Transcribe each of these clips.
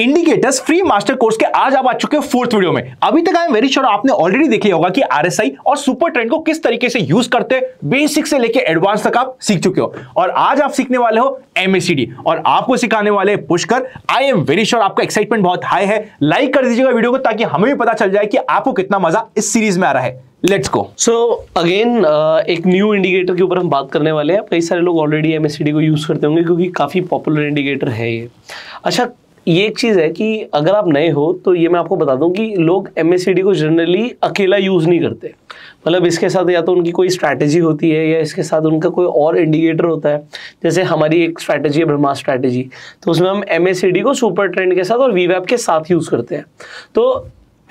indicators free master course के आज आप आ चुके हो फोर्थ वीडियो में अभी तक आई एम वेरी श्योर आपने ऑलरेडी देख होगा कि आरएसआई और सुपर ट्रेंड को किस तरीके से यूज करते बेसिक से लेके एडवांस तक आप सीख चुके हो और आज आप सीखने वाले हो एमएसीडी और आपको सिखाने वाले Pushkar I am very sure आपका एक्साइटमेंट बहुत हाई है लाइक कर दीजिएगा वीडियो को ताकि हमें भी पता चल जाए कि आपको कितना मजा इस सीरीज में आ रहा है लेट्स गो सो अगेन एक न्यू इंडिकेटर के ऊपर हम बात करने वाले हैं कई सारे लोग ऑलरेडी एमएससीडी को यूज करते होंगे क्योंकि काफी पॉपुलर इंडिकेटर है ये अच्छा ये एक चीज़ है कि अगर आप नए हो तो ये मैं आपको बता दूं कि लोग एम को जनरली अकेला यूज़ नहीं करते मतलब इसके साथ या तो उनकी कोई स्ट्रैटेजी होती है या इसके साथ उनका कोई और इंडिकेटर होता है जैसे हमारी एक स्ट्रैटेजी है ब्रह्मा स्ट्रैटेजी तो उसमें हम एम को सुपर ट्रेंड के साथ और वी के साथ यूज़ करते हैं तो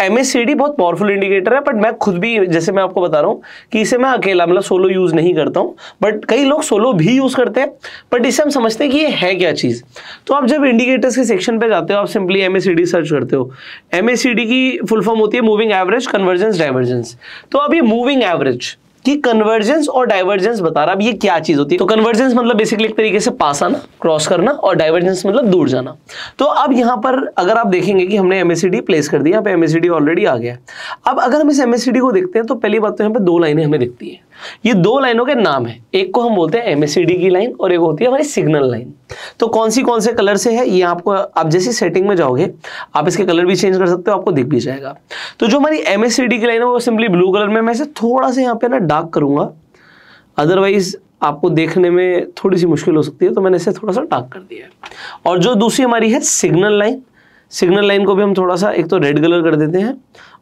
एमएससीडी बहुत पावरफुल इंडिकेटर है बट मैं खुद भी जैसे मैं आपको बता रहा हूँ कि इसे मैं अकेला मतलब सोलो यूज़ नहीं करता हूँ बट कई लोग सोलो भी यूज़ करते हैं बट इसे हम समझते हैं कि ये है क्या चीज़ तो आप जब इंडिकेटर्स के सेक्शन पे जाते हो आप सिंपली एम सर्च करते हो एम की फुल फॉर्म होती है मूविंग एवरेज कन्वर्जेंस डाइवर्जेंस तो अब ये मूविंग एवरेज कि कन्वर्जेंस और डाइवर्जेंस बता रहा अब ये क्या चीज होती है तो कन्वर्जेंस मतलब बेसिकली एक तरीके से पास आना क्रॉस करना और डाइवर्जेंस मतलब दूर जाना तो अब यहां पर अगर आप देखेंगे कि हमने एमएससीडी प्लेस कर दिया यहाँ पे एमएससीडी ऑलरेडी आ गया अब अगर हम इस एमएससीडी को देखते हैं तो पहली बात तो यहाँ पे दो लाइने हमें दिखती है ये दो लाइनों के नाम है एक को हम बोलते हैं एमएससीडी की लाइन और एक होती है हमारी सिग्नल लाइन तो कौन सी कौन से कलर से है ये आपको आप जैसी सेटिंग में जाओगे आप इसके कलर भी चेंज कर सकते हो आपको दिख भी जाएगा तो जो हमारी एम एस की लाइन है वो सिंपली ब्लू कलर में मैं इसे थोड़ा सा यहाँ पे ना डार्क करूंगा अदरवाइज आपको देखने में थोड़ी सी मुश्किल हो सकती है तो मैंने इसे थोड़ा सा डार्क कर दिया है और जो दूसरी हमारी है सिग्नल लाइन सिग्नल लाइन को भी हम थोड़ा सा एक तो रेड कलर कर देते हैं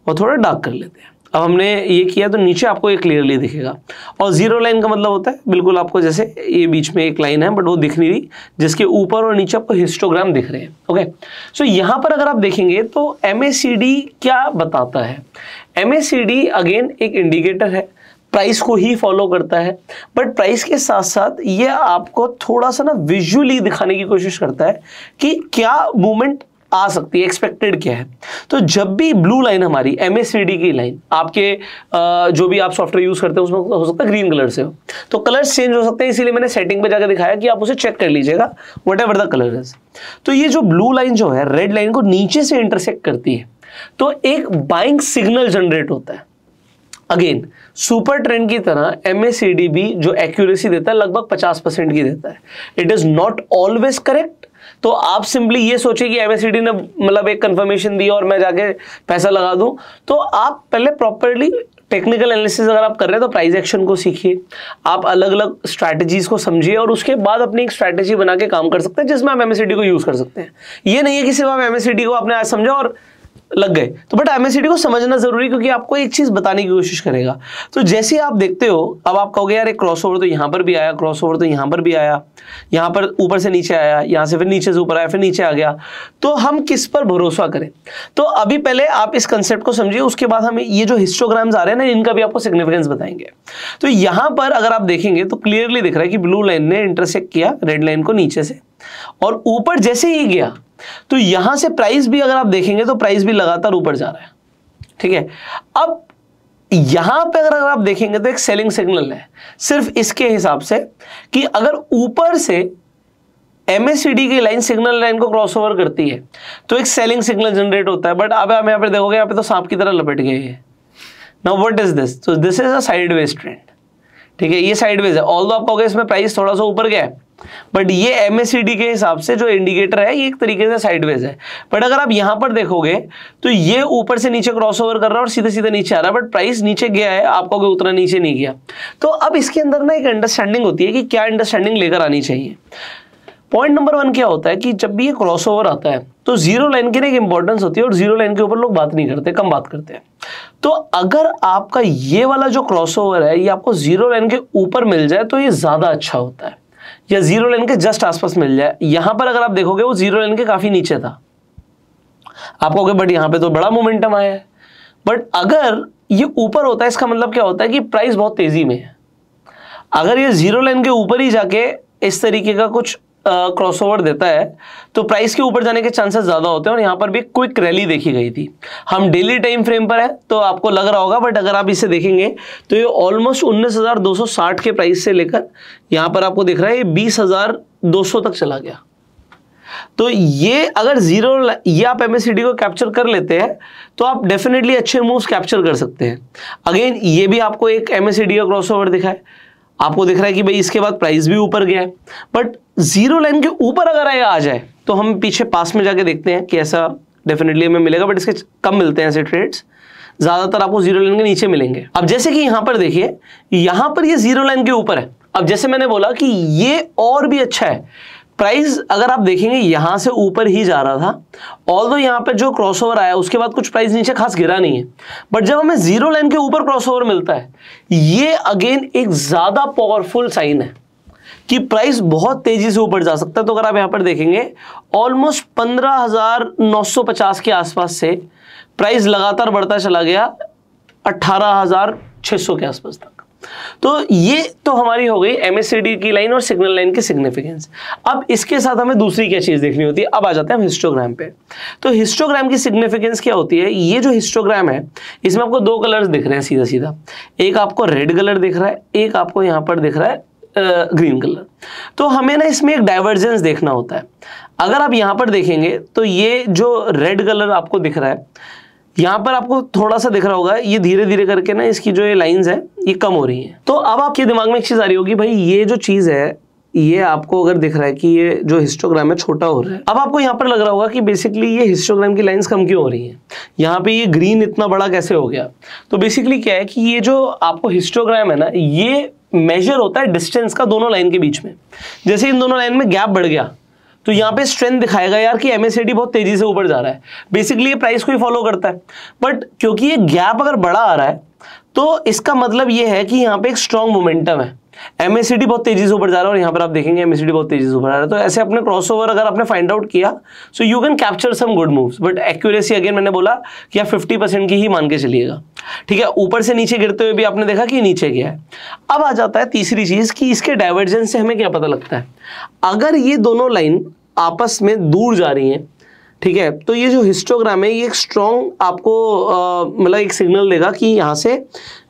और थोड़ा डार्क कर लेते हैं अब हमने ये किया तो नीचे आपको ये क्लियरली दिखेगा और जीरो लाइन का मतलब होता है बिल्कुल आपको जैसे ये बीच में एक लाइन है बट वो दिख नहीं रही जिसके ऊपर और नीचे आपको हिस्टोग्राम दिख रहे हैं ओके सो so, यहाँ पर अगर आप देखेंगे तो एम क्या बताता है एम अगेन एक इंडिकेटर है प्राइस को ही फॉलो करता है बट प्राइस के साथ साथ ये आपको थोड़ा सा ना विजुअली दिखाने की कोशिश करता है कि क्या मूवमेंट आ सकती है एक्सपेक्टेड क्या है तो जब भी ब्लू लाइन हमारी एम की लाइन आपके जो भी आप सॉफ्टवेयर यूज़ करते हैं उसमें हो सकता है ग्रीन कलर से हो तो कलर्स चेंज हो सकते हैं इसीलिए मैंने सेटिंग पे जाकर दिखाया कि आप उसे चेक कर लीजिएगा वट द कलर इज तो ये जो ब्लू लाइन जो है रेड लाइन को नीचे से इंटरसेक्ट करती है तो एक बाइंग सिग्नल जनरेट होता है अगेन सुपर ट्रेंड की तरह एम भी जो एक्यूरेसी देता है लगभग 50 परसेंट की देता है it is not always correct तो आप सिंपली ये सोचे कि एमएससीडी ने मतलब एक कंफर्मेशन दिया और मैं जाके पैसा लगा दूं तो आप पहले प्रॉपरली टेक्निकल एनालिसिस अगर आप कर रहे हैं तो प्राइस एक्शन को सीखिए आप अलग अलग स्ट्रैटेजीज को समझिए और उसके बाद अपनी एक स्ट्रैटेजी बना के काम कर सकते हैं जिसमें आप एमएससीडी को यूज़ कर सकते हैं ये नहीं है कि सिर्फ आप एमएससीडी को आपने आज समझा और लग गए तो बट एमएससीडी को समझना जरूरी क्योंकि आपको एक चीज बताने की कोशिश करेगा तो जैसे आप देखते हो अब आप कहोगे यार एक क्रॉसओवर तो यहां पर भी आया क्रॉसओवर तो यहां पर भी आया यहां पर ऊपर से नीचे आया यहां से फिर नीचे से ऊपर आया फिर नीचे आ गया तो हम किस पर भरोसा करें तो अभी पहले आप इस कंसेप्ट को समझिए उसके बाद हम ये जो हिस्टोग्राम्स आ रहे हैं ना इनका भी आपको सिग्निफिकेंस बताएंगे तो यहां पर अगर आप देखेंगे तो क्लियरली दिख रहा है कि ब्लू लाइन ने इंटरसेक्ट किया रेड लाइन को नीचे से और ऊपर जैसे ही गया तो यहां से प्राइस भी अगर आप देखेंगे तो प्राइस भी लगातार ऊपर जा रहा है ठीक है अब यहां पे अगर अगर आप देखेंगे तो एक सेलिंग सिग्नल है सिर्फ इसके हिसाब से कि अगर ऊपर से एमएससीडी की लाइन सिग्नल लाइन को क्रॉसओवर करती है तो एक सेलिंग सिग्नल जनरेट होता है बट अब आप यहां पर देखोगे यहां पे तो सांप की तरह लपेट गई है नाउ व्हाट इज दिस तो this is a sideways trend ठीक है ये साइडवेज है ऑल दो आप कहोगे इसमें प्राइस थोड़ा सा ऊपर गया है बट ये एम के हिसाब से जो इंडिकेटर है ये एक तरीके से साइडवेज है बट अगर आप यहां पर देखोगे तो ये ऊपर से नीचे क्रॉसओवर कर रहा है और सीधे सीधे नीचे आ रहा है बट प्राइस नीचे गया है आपको उतना नीचे नहीं गया तो अब इसके अंदर ना एक अंडरस्टैंडिंग होती है कि क्या अंडरस्टैंडिंग लेकर आनी चाहिए पॉइंट नंबर वन क्या होता है कि जब भी ये क्रॉसओवर आता है तो जीरो लाइन की ना एक इंपॉर्टेंस होती है और जीरो लाइन के ऊपर लोग बात नहीं करते कम बात करते हैं तो अगर आपका ये वाला जो क्रॉसओवर है ये आपको जीरो लाइन के ऊपर मिल जाए तो ये ज़्यादा अच्छा होता है या जीरो लाइन के जस्ट आसपास मिल जाए यहां पर अगर आप देखोगे वो जीरो लाइन के काफी नीचे था आप कहोगे बट यहां पे तो बड़ा मोमेंटम आया है बट अगर ये ऊपर होता है इसका मतलब क्या होता है कि प्राइस बहुत तेजी में है अगर ये जीरो लाइन के ऊपर ही जाके इस तरीके का कुछ क्रॉसओवर देता है तो प्राइस के ऊपर जाने के चांसेस ज़्यादा होते हैं और यहाँ पर भी क्विक रैली देखी गई थी हम डेली टाइम फ्रेम पर है तो आपको लग रहा होगा बट अगर आप इसे देखेंगे तो ये ऑलमोस्ट 19,260 के प्राइस से लेकर यहाँ पर आपको दिख रहा है ये 20,200 तक चला गया तो ये अगर जीरो ये आप एमएससीडी को कैप्चर कर लेते हैं तो आप डेफिनेटली अच्छे मूव कैप्चर कर सकते हैं अगेन ये भी आपको एक एमएससीडी का क्रॉस ओवर दिखा है आपको दिख रहा है कि भाई इसके बाद प्राइस भी ऊपर गया है बट जीरो लाइन के ऊपर अगर आए आ जाए तो हम पीछे पास में जाके देखते हैं कि ऐसा डेफिनेटली हमें मिलेगा बट इसके कम मिलते हैं ऐसे ट्रेड्स ज़्यादातर आपको जीरो लाइन के नीचे मिलेंगे अब जैसे कि यहां पर देखिए यहां पर ये जीरो लाइन के ऊपर है अब जैसे मैंने बोला कि ये और भी अच्छा है प्राइस अगर आप देखेंगे यहां से ऊपर ही जा रहा था ऑल दो यहां पर जो क्रॉसओवर आया उसके बाद कुछ प्राइस नीचे खास गिरा नहीं है बट जब हमें जीरो लाइन के ऊपर क्रॉसओवर मिलता है ये अगेन एक ज़्यादा पावरफुल साइन है कि प्राइस बहुत तेजी से ऊपर जा सकता है तो अगर आप यहाँ पर देखेंगे ऑलमोस्ट 15,950 के आसपास से प्राइस लगातार बढ़ता चला गया 18,600 के आसपास तक तो ये तो हमारी हो गई एमएससीडी की लाइन और सिग्नल लाइन की सिग्निफिकेंस अब इसके साथ हमें दूसरी क्या चीज देखनी होती है अब आ जाते हैं हम हिस्टोग्राम पे तो हिस्टोग्राम की सिग्निफिकेंस क्या होती है ये जो हिस्टोग्राम है इसमें आपको दो कलर्स दिख रहे हैं सीधा सीधा एक आपको रेड कलर दिख रहा है एक आपको यहां पर दिख रहा है ग्रीन कलर तो हमें ना इसमें एक डाइवर्जेंस देखना होता है अगर आप यहां पर देखेंगे तो ये जो रेड कलर आपको दिख रहा है यहां पर आपको थोड़ा सा दिख रहा होगा ये धीरे धीरे करके ना इसकी जो ये लाइंस है ये कम हो रही है तो अब आपके दिमाग में एक चीज़ आ रही होगी भाई ये जो चीज़ है ये आपको अगर दिख रहा है कि ये जो हिस्टोग्राम है छोटा हो रहा है अब आपको यहाँ पर लग रहा होगा कि बेसिकली ये हिस्टोग्राम की लाइंस कम क्यों हो रही है यहाँ पे ये ग्रीन इतना बड़ा कैसे हो गया तो बेसिकली क्या है कि ये जो आपको हिस्टोग्राम है ना ये मेजर होता है डिस्टेंस का दोनों लाइन के बीच में जैसे इन दोनों लाइन में गैप बढ़ गया तो यहाँ पे स्ट्रेंथ दिखाएगा यार कि एमएसएडी बहुत तेजी से ऊपर जा रहा है बेसिकली ये प्राइस को ही फॉलो करता है बट क्योंकि ये गैप अगर बड़ा आ रहा है तो इसका मतलब ये है कि यहाँ पे एक स्ट्रांग मोमेंटम है एमएसीडी बहुत तेजी से ऊपर जा रहा है और यहाँ पर आप देखेंगे एमएसीडी बहुत तेजी से ऊपर आ रहा है तो ऐसे अपने क्रॉसओवर अगर आपने फाइंड आउट किया so you can capture some good moves but accuracy again मैंने बोला कि आप फिफ्टी परसेंट की ही मान के चलिएगा ठीक है ऊपर से नीचे गिरते हुए भी आपने देखा कि नीचे गया है अब आ जाता है तीसरी चीज़ कि इसके डाइवर्जेंस से हमें क्या पता लगता है अगर ये दोनों लाइन आपस में दूर जा रही है ठीक है तो ये जो हिस्टोग्राम है ये एक स्ट्रॉन्ग आपको मतलब एक सिग्नल देगा कि यहां से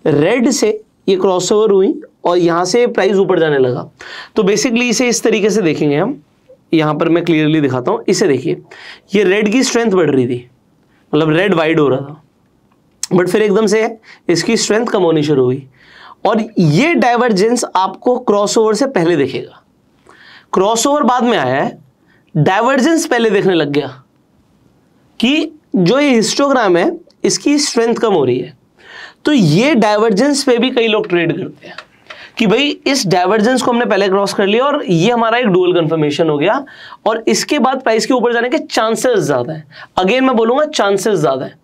रेड से ये क्रॉसओवर हुई और यहां से प्राइस ऊपर जाने लगा तो बेसिकली इसे इस तरीके से देखेंगे हम यहां पर मैं क्लियरली दिखाता हूं इसे देखिए ये रेड की स्ट्रेंथ बढ़ रही थी मतलब रेड वाइड हो रहा था बट फिर एकदम से इसकी स्ट्रेंथ कम होनी शुरू हुई और ये डाइवर्जेंस आपको क्रॉसओवर से पहले देखेगा क्रॉसओवर बाद में आया है डाइवर्जेंस पहले देखने लग गया कि जो ये हिस्टोग्राम है इसकी स्ट्रेंथ कम हो रही है तो ये डाइवर्जेंस पे भी कई लोग ट्रेड करते हैं कि भाई इस डाइवर्जेंस को हमने पहले क्रॉस कर लिया और ये हमारा एक डुअल कंफर्मेशन हो गया और इसके बाद प्राइस के ऊपर जाने के चांसेस ज़्यादा है अगेन मैं बोलूंगा चांसेस ज़्यादा है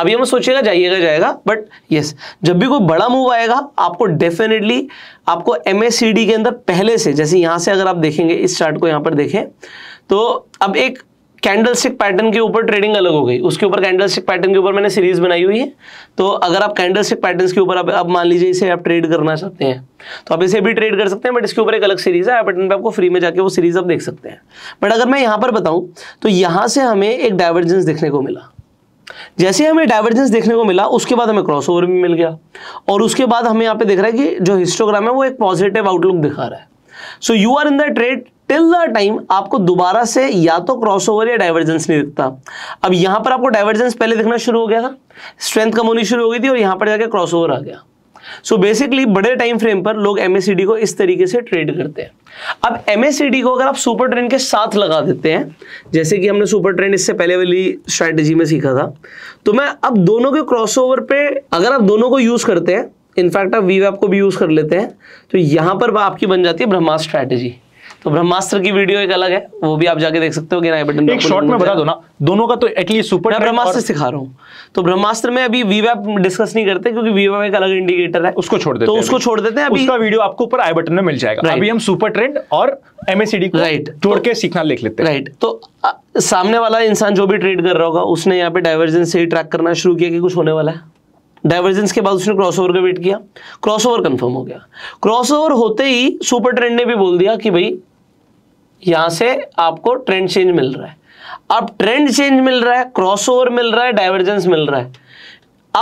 अब ये मत सोचिएगा जाइएगा जाएगा बट यस जब भी कोई बड़ा मूव आएगा आपको डेफिनेटली आपको एम के अंदर पहले से जैसे यहां से अगर आप देखेंगे इस चार्ट को यहां पर देखें तो अब एक कैंडलस्टिक पैटर्न के ऊपर ट्रेडिंग अलग हो गई उसके ऊपर कैंडलस्टिक पैटर्न के ऊपर मैंने सीरीज बनाई हुई है तो अगर आप कैंडलस्टिक पैटर्न्स के ऊपर आप अब मान लीजिए इसे आप ट्रेड करना चाहते हैं तो आप इसे भी ट्रेड कर सकते हैं बट इसके ऊपर एक अलग सीरीज है बटन पे आपको फ्री में जाके वो सीरीज आप देख सकते हैं बट अगर मैं यहाँ पर बताऊँ तो यहाँ से हमें एक डाइवर्जेंस देखने को मिला जैसे हमें डाइवर्जेंस देखने को मिला उसके बाद हमें ओवर भी मिल गया और उसके बाद हमें यहाँ पे देख रहा है कि जो हिस्टोग्राम है वो एक पॉजिटिव आउटलुक दिखा रहा है so you are in the trade till the time आपको दोबारा से या तो क्रॉसओवर या डाइवर्जेंस नहीं दिखता अब यहां पर आपको डाइवर्जेंस पहले दिखना शुरू हो गया था स्ट्रेंथ कम होनी शुरू हो गई थी और यहां पर जाकर क्रॉस आ गया सो so बेसिकली बड़े टाइम फ्रेम पर लोग एमएससीडी को इस तरीके से ट्रेड करते हैं अब एमएससीडी को अगर आप सुपर ट्रेंड के साथ लगा देते हैं जैसे कि हमने सुपर ट्रेंड इससे पहले वाली स्ट्रैटेजी में सीखा था तो मैं अब दोनों के क्रॉसओवर पे अगर आप दोनों को यूज करते हैं इनफैक्ट आप वीवैप को भी यूज कर लेते हैं तो यहां पर आपकी बन जाती है ब्रह्मा स्ट्रैटेजी तो ब्रह्मास्त्र की वीडियो एक अलग है वो भी आप जाके देख सकते हो कि बटन एक शॉर्ट में बता दो ना दोनों का तो एटलीस्ट सुपर मैं ब्रह्मास्त्र और... सिखा रहा हूँ तो ब्रह्मास्त्र में अभी वी डिस्कस नहीं करते क्योंकि वी एक अलग इंडिकेटर है उसको छोड़ देते तो उसको छोड़ देते हैं अभी उसका वीडियो आपको ऊपर आई बटन में मिल जाएगा अभी हम सुपर ट्रेंड और एमएससीडी राइट तोड़ के सीखना लिख लेते हैं राइट तो सामने वाला इंसान जो भी ट्रेड कर रहा होगा उसने यहाँ पे डाइवर्जेंस से ही ट्रैक करना शुरू किया कि कुछ होने वाला है डाइवर्जेंस के बाद उसने क्रॉसओवर का वेट किया क्रॉसओवर कंफर्म हो गया क्रॉसओवर होते ही सुपर ट्रेंड ने भी बोल दिया कि भाई यहां से आपको ट्रेंड चेंज मिल रहा है अब ट्रेंड चेंज मिल रहा है क्रॉसओवर मिल रहा है डाइवर्जेंस मिल रहा है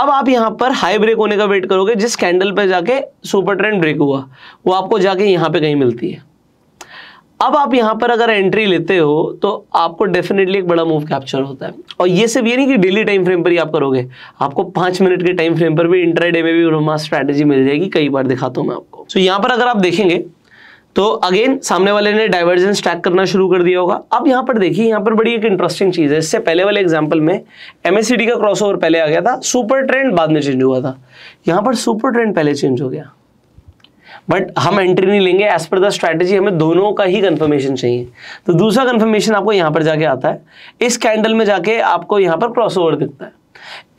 अब आप यहां पर हाई ब्रेक होने का वेट करोगे जिस कैंडल पर जाके सुपर ट्रेंड ब्रेक हुआ वो आपको जाके यहां पे कहीं मिलती है अब आप यहां पर अगर एंट्री लेते हो तो आपको डेफिनेटली एक बड़ा मूव कैप्चर होता है और ये सिर्फ ये नहीं कि डेली टाइम फ्रेम पर ही आप करोगे आपको पांच मिनट के टाइम फ्रेम पर भी इंटरडे में भी स्ट्रेटेजी मिल जाएगी कई बार दिखाता हूं मैं आपको तो so, पर अगर आप देखेंगे तो अगेन सामने वाले ने डाइवर्जेंस ट्रैक करना शुरू कर दिया होगा अब यहाँ पर देखिए यहाँ पर बड़ी एक इंटरेस्टिंग चीज़ है इससे पहले वाले एग्जाम्पल में एमएससीडी का क्रॉसओवर पहले आ गया था सुपर ट्रेंड बाद में चेंज हुआ था यहाँ पर सुपर ट्रेंड पहले चेंज हो गया बट हम एंट्री नहीं लेंगे एज पर द स्ट्रैटेजी हमें दोनों का ही कंफर्मेशन चाहिए तो दूसरा कंफर्मेशन आपको यहाँ पर जाके आता है इस कैंडल में जाके आपको यहाँ पर क्रॉस दिखता है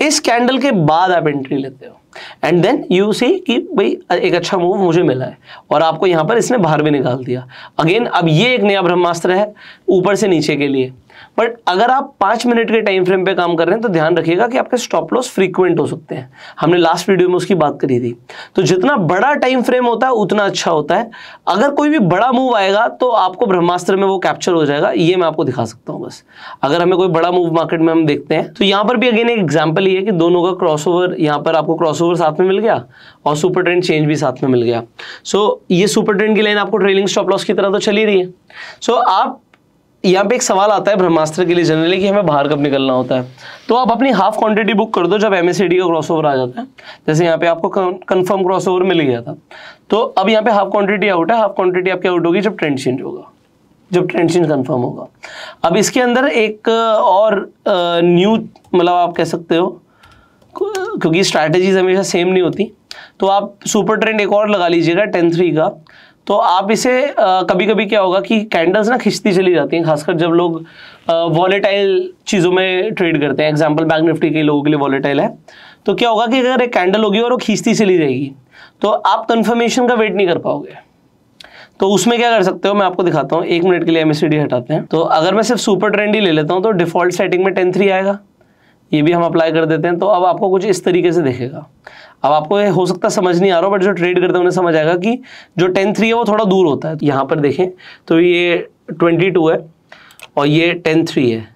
इस कैंडल के बाद आप एंट्री लेते हो एंड देन यू सी कि भाई एक अच्छा मूव मुझे मिला है और आपको यहां पर इसने बाहर भी निकाल दिया अगेन अब ये एक नया ब्रह्मास्त्र है ऊपर से नीचे के लिए बट अगर आप पांच मिनट के टाइम फ्रेम पे काम कर रहे हैं तो ध्यान रखिएगा कि आपके स्टॉप लॉस फ्रीक्वेंट हो सकते हैं हमने लास्ट वीडियो में उसकी बात करी थी तो जितना बड़ा टाइम फ्रेम होता है उतना अच्छा होता है अगर कोई भी बड़ा मूव आएगा तो आपको ब्रह्मास्त्र में वो कैप्चर हो जाएगा ये मैं आपको दिखा सकता हूँ बस अगर हमें कोई बड़ा मूव मार्केट में हम देखते हैं तो यहाँ पर भी अगेन एक एग्जाम्पल ये है कि दोनों का क्रॉस ओवर पर आपको क्रॉस ओवर साथ में मिल गया और सुपर ट्रेंड चेंज भी साथ में मिल गया सो ये सुपर ट्रेंड की लाइन आपको ट्रेलिंग स्टॉप लॉस की तरह तो चली रही है सो आप यहाँ पे एक सवाल आता है ब्रह्मास्त्र के लिए जनरली कि हमें बाहर कब निकलना होता है तो आप अपनी हाफ क्वांटिटी बुक कर दो जब एम का क्रॉसओवर आ जाता है जैसे यहाँ पे आपको कंफर्म क्रॉसओवर मिल गया था तो अब यहाँ पे हाफ क्वांटिटी आउट है हाफ क्वांटिटी आपकी आउट होगी जब ट्रेंड चेंज होगा जब ट्रेंड चेंज कन्फर्म होगा अब इसके अंदर एक और न्यू मतलब आप कह सकते हो क्योंकि स्ट्रैटेजीज हमेशा सेम नहीं होती तो आप सुपर ट्रेंड एक और लगा लीजिएगा टेन थ्री का तो आप इसे कभी कभी क्या होगा कि कैंडल्स ना खिंचती चली जाती हैं खासकर जब लोग वॉलेटाइल चीज़ों में ट्रेड करते हैं एग्जाम्पल बैंक निफ्टी के लोगों के लिए वॉलेटाइल है तो क्या होगा कि अगर एक कैंडल होगी और वो खींचती चली जाएगी तो आप कन्फर्मेशन का वेट नहीं कर पाओगे तो उसमें क्या कर सकते हो मैं आपको दिखाता हूँ एक मिनट के लिए एम हटाते हैं तो अगर मैं सिर्फ सुपर ट्रेंड ही ले लेता हूँ तो डिफ़ॉल्ट सेटिंग में टेन थ्री आएगा ये भी हम अप्लाई कर देते हैं तो अब आपको कुछ इस तरीके से देखेगा अब आपको ये हो सकता समझ नहीं आ रहा बट जो ट्रेड करते हैं उन्हें समझ आएगा कि जो टेन थ्री है वो थोड़ा दूर होता है तो यहाँ पर देखें तो ये ट्वेंटी टू है और ये टेन थ्री है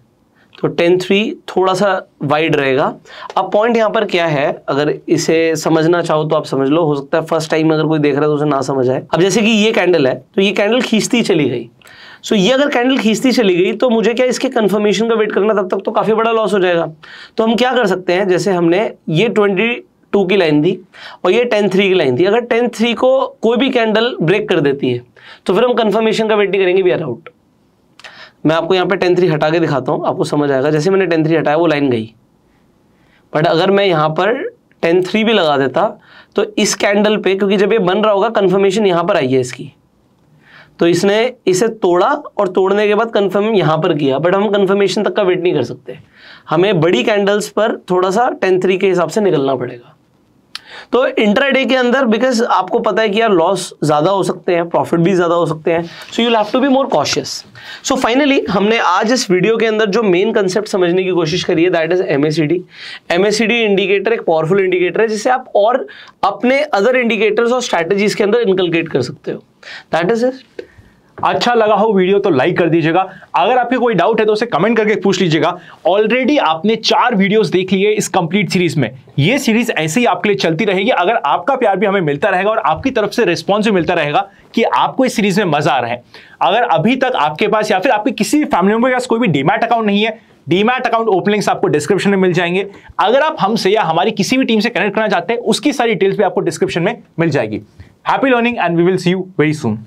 तो टेन थ्री थोड़ा सा वाइड रहेगा अब पॉइंट यहाँ पर क्या है अगर इसे समझना चाहो तो आप समझ लो हो सकता है फर्स्ट टाइम अगर कोई देख रहा है तो उसे ना समझ आए अब जैसे कि ये कैंडल है तो ये कैंडल खींचती चली गई सो so, ये अगर कैंडल खींचती चली गई तो मुझे क्या इसके कंफर्मेशन का वेट करना तब तक तो काफ़ी बड़ा लॉस हो जाएगा तो हम क्या कर सकते हैं जैसे हमने ये ट्वेंटी टू की लाइन दी और ये टेन थ्री की लाइन थी अगर टेन थ्री को कोई भी कैंडल ब्रेक कर देती है तो फिर हम कंफर्मेशन का वेट नहीं करेंगे वी आर आउट मैं आपको यहाँ पे टेन थ्री हटा के दिखाता हूँ आपको समझ आएगा जैसे मैंने टेन थ्री हटाया वो लाइन गई बट अगर मैं यहाँ पर टेन थ्री भी लगा देता तो इस कैंडल पे क्योंकि जब ये बन रहा होगा कन्फर्मेशन यहाँ पर आई है इसकी तो इसने इसे तोड़ा और तोड़ने के बाद कन्फर्म यहाँ पर किया बट हम कन्फर्मेशन तक का वेट नहीं कर सकते हमें बड़ी कैंडल्स पर थोड़ा सा टेन थ्री के हिसाब से निकलना पड़ेगा तो इंट्राडे के अंदर बिकॉज आपको पता है कि यार लॉस ज़्यादा हो सकते हैं प्रॉफिट भी ज़्यादा हो सकते हैं so you have to be more cautious so finally हमने आज इस वीडियो के अंदर जो मेन कंसेप्ट समझने की कोशिश करी है that is M MACD indicator एक पावरफुल इंडिकेटर है जिसे आप और अपने अदर इंडिकेटर्स और स्ट्रैटेजीज के अंदर इनकलकेट कर सकते हो दैट इज इट अच्छा लगा हो वीडियो तो लाइक कर दीजिएगा अगर आपके कोई डाउट है तो उसे कमेंट करके पूछ लीजिएगा ऑलरेडी आपने चार वीडियोस देख लिए इस कंप्लीट सीरीज में ये सीरीज ऐसे ही आपके लिए चलती रहेगी अगर आपका प्यार भी हमें मिलता रहेगा और आपकी तरफ से रिस्पॉन्स भी मिलता रहेगा कि आपको इस सीरीज में मजा आ रहा है अगर अभी तक आपके पास या फिर आपके किसी भी फैमिली मेंबर के पास कोई भी डीमैट अकाउंट नहीं है डीमैट अकाउंट ओपनिंग्स आपको डिस्क्रिप्शन में मिल जाएंगे अगर आप हमसे या हमारी किसी भी टीम से कनेक्ट करना चाहते हैं उसकी सारी डिटेल्स भी आपको डिस्क्रिप्शन में मिल जाएगी happy learning and we will see you very soon